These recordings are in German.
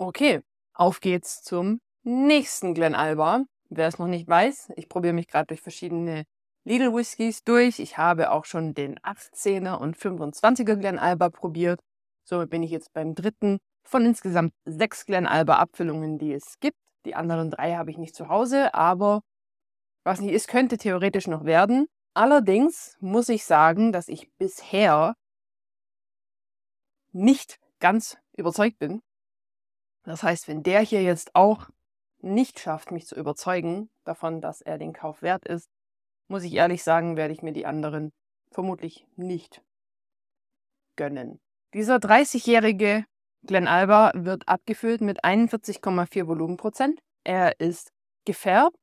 Okay, auf geht's zum nächsten Glen Alba. Wer es noch nicht weiß, ich probiere mich gerade durch verschiedene Lidl Whiskys durch. Ich habe auch schon den 18er und 25er Glen Alba probiert. Somit bin ich jetzt beim dritten von insgesamt sechs Glen Alba Abfüllungen, die es gibt. Die anderen drei habe ich nicht zu Hause, aber was nicht ist, könnte theoretisch noch werden. Allerdings muss ich sagen, dass ich bisher nicht ganz überzeugt bin das heißt, wenn der hier jetzt auch nicht schafft, mich zu überzeugen davon, dass er den Kauf wert ist, muss ich ehrlich sagen, werde ich mir die anderen vermutlich nicht gönnen. Dieser 30-jährige Alba wird abgefüllt mit 41,4 Volumenprozent. Er ist gefärbt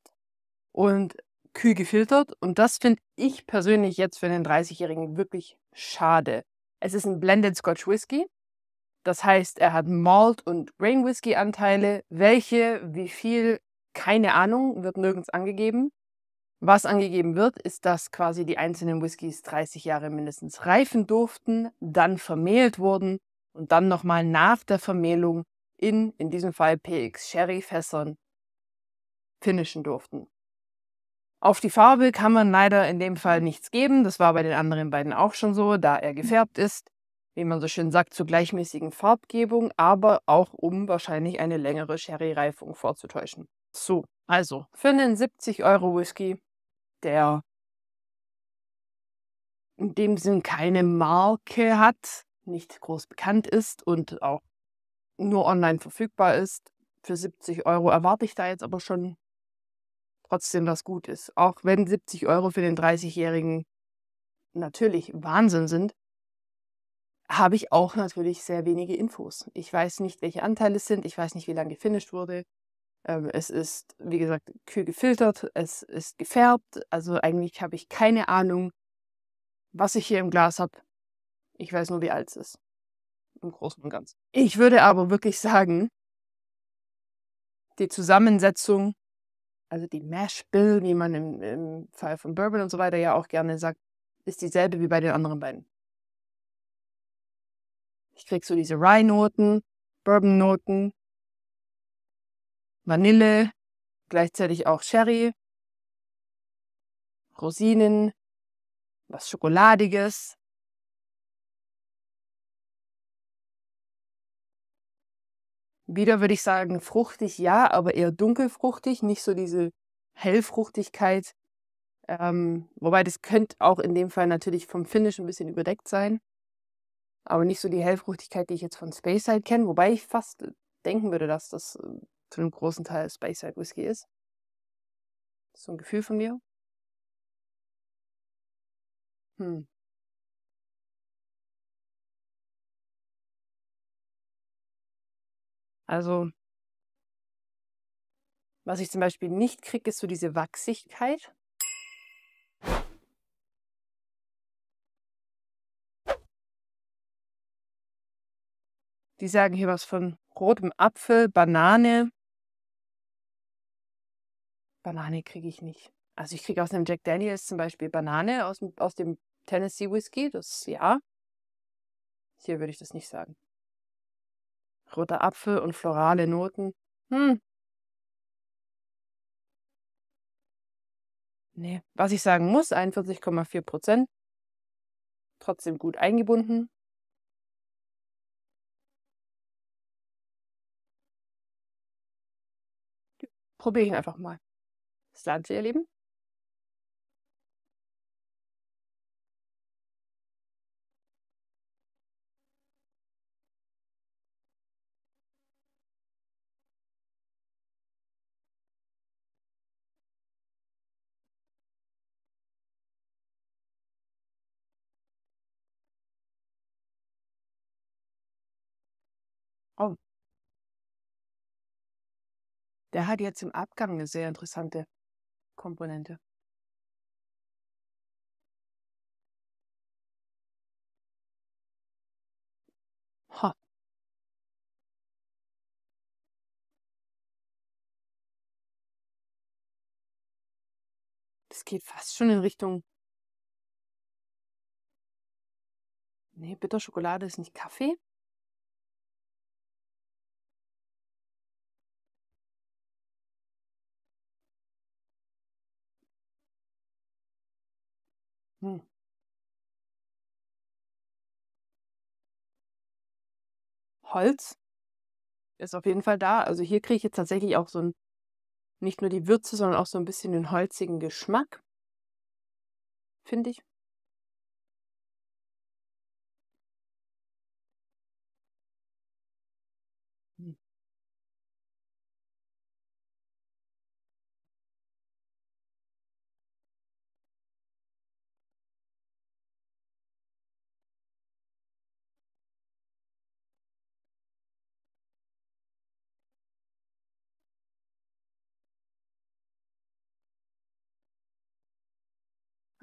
und kühl gefiltert und das finde ich persönlich jetzt für den 30-jährigen wirklich schade. Es ist ein Blended Scotch Whisky das heißt, er hat Malt- und Rain whisky anteile Welche, wie viel, keine Ahnung, wird nirgends angegeben. Was angegeben wird, ist, dass quasi die einzelnen Whiskys 30 Jahre mindestens reifen durften, dann vermehlt wurden und dann nochmal nach der Vermehlung in, in diesem Fall PX Sherry-Fässern, finishen durften. Auf die Farbe kann man leider in dem Fall mhm. nichts geben. Das war bei den anderen beiden auch schon so, da er gefärbt ist wie man so schön sagt, zur gleichmäßigen Farbgebung, aber auch um wahrscheinlich eine längere Sherry-Reifung vorzutäuschen. So, also für einen 70 Euro Whisky, der in dem Sinn keine Marke hat, nicht groß bekannt ist und auch nur online verfügbar ist, für 70 Euro erwarte ich da jetzt aber schon trotzdem was gut ist. Auch wenn 70 Euro für den 30-Jährigen natürlich Wahnsinn sind, habe ich auch natürlich sehr wenige Infos. Ich weiß nicht, welche Anteile es sind, ich weiß nicht, wie lange gefinisht wurde. Ähm, es ist, wie gesagt, kühl gefiltert, es ist gefärbt. Also eigentlich habe ich keine Ahnung, was ich hier im Glas habe. Ich weiß nur, wie alt es ist. Im Großen und Ganzen. Ich würde aber wirklich sagen, die Zusammensetzung, also die Mash Bill, wie man im, im Fall von Bourbon und so weiter ja auch gerne sagt, ist dieselbe wie bei den anderen beiden. Ich krieg so diese Rye-Noten, Bourbon-Noten, Vanille, gleichzeitig auch Sherry, Rosinen, was Schokoladiges. Wieder würde ich sagen, fruchtig ja, aber eher dunkelfruchtig, nicht so diese Hellfruchtigkeit. Ähm, wobei das könnte auch in dem Fall natürlich vom Finish ein bisschen überdeckt sein aber nicht so die Hellfruchtigkeit, die ich jetzt von Speyside kenne, wobei ich fast denken würde, dass das äh, zu einem großen Teil Speyside Whisky ist so ein Gefühl von mir. Hm. Also, was ich zum Beispiel nicht kriege, ist so diese Wachsigkeit. Die sagen hier was von rotem Apfel, Banane. Banane kriege ich nicht. Also ich kriege aus einem Jack Daniels zum Beispiel Banane aus, aus dem Tennessee Whiskey, das ja. Hier würde ich das nicht sagen. Roter Apfel und florale Noten. Hm. Nee, was ich sagen muss, 41,4 Prozent. Trotzdem gut eingebunden. Probiere ich ihn einfach mal. Slanze, ihr Lieben. Oh, der hat jetzt im Abgang eine sehr interessante Komponente. Ha. Das geht fast schon in Richtung. Nee, Bitterschokolade ist nicht Kaffee. Hm. Holz ist auf jeden Fall da. Also hier kriege ich jetzt tatsächlich auch so ein, nicht nur die Würze, sondern auch so ein bisschen den holzigen Geschmack finde ich.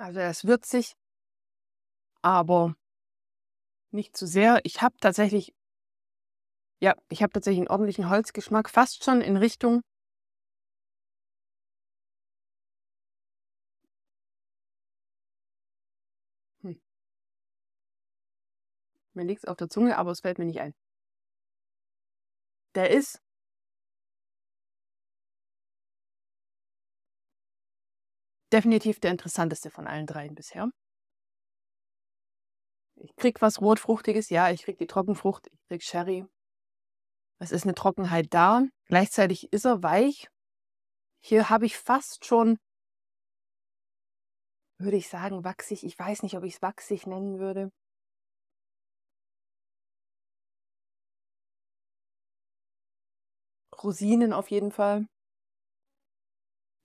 Also es wirkt sich, aber nicht zu sehr. Ich habe tatsächlich, ja, ich habe tatsächlich einen ordentlichen Holzgeschmack, fast schon in Richtung hm. Mir liegt es auf der Zunge, aber es fällt mir nicht ein. Der ist definitiv der interessanteste von allen dreien bisher. Ich krieg was Rotfruchtiges, ja, ich krieg die Trockenfrucht, ich krieg Sherry. Es ist eine Trockenheit da. Gleichzeitig ist er weich. Hier habe ich fast schon, würde ich sagen, wachsig. Ich weiß nicht, ob ich es wachsig nennen würde. Rosinen auf jeden Fall.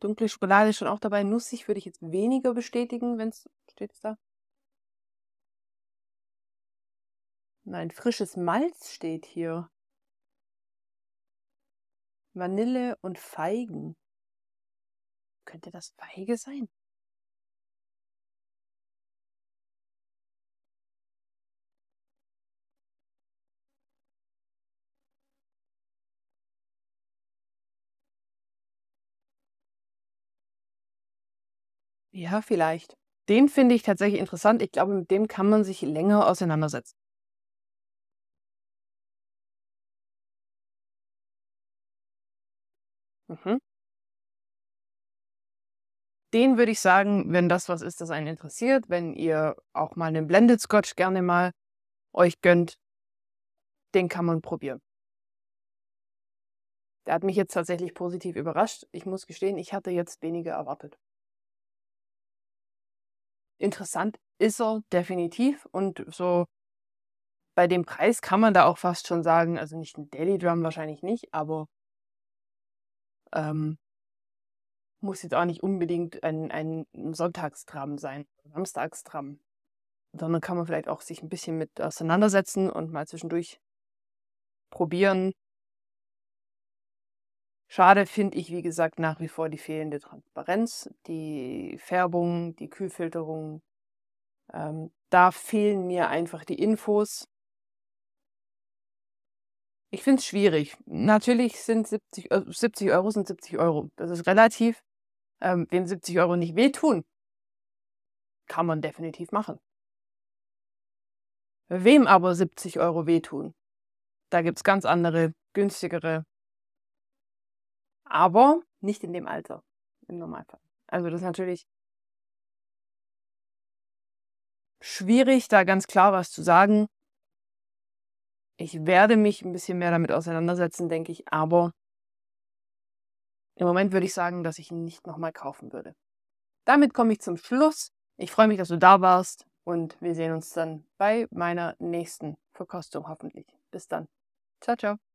Dunkle Schokolade ist schon auch dabei. Nussig würde ich jetzt weniger bestätigen, wenn es. Steht es da? Nein, frisches Malz steht hier. Vanille und Feigen. Könnte das Feige sein? Ja, vielleicht. Den finde ich tatsächlich interessant. Ich glaube, mit dem kann man sich länger auseinandersetzen. Mhm. Den würde ich sagen, wenn das was ist, das einen interessiert, wenn ihr auch mal einen Blended Scotch gerne mal euch gönnt den kann man probieren. Der hat mich jetzt tatsächlich positiv überrascht. Ich muss gestehen, ich hatte jetzt weniger erwartet interessant ist er definitiv und so bei dem Preis kann man da auch fast schon sagen, also nicht ein Daily Drum wahrscheinlich nicht, aber ähm, muss jetzt auch nicht unbedingt ein, ein Sonntagsdrum sein, Samstagsdrum. Sondern kann man vielleicht auch sich ein bisschen mit auseinandersetzen und mal zwischendurch probieren, Schade finde ich, wie gesagt, nach wie vor die fehlende Transparenz, die Färbung, die Kühlfilterung. Ähm, da fehlen mir einfach die Infos. Ich finde es schwierig. Natürlich sind 70, 70, äh, Euro sind 70 Euro. Das ist relativ. Ähm, wem 70 Euro nicht wehtun, kann man definitiv machen. Wem aber 70 Euro wehtun, da gibt es ganz andere, günstigere aber nicht in dem Alter im Normalfall. Also das ist natürlich schwierig, da ganz klar was zu sagen. Ich werde mich ein bisschen mehr damit auseinandersetzen, denke ich, aber im Moment würde ich sagen, dass ich ihn nicht nochmal kaufen würde. Damit komme ich zum Schluss. Ich freue mich, dass du da warst und wir sehen uns dann bei meiner nächsten Verkostung hoffentlich. Bis dann. Ciao, ciao.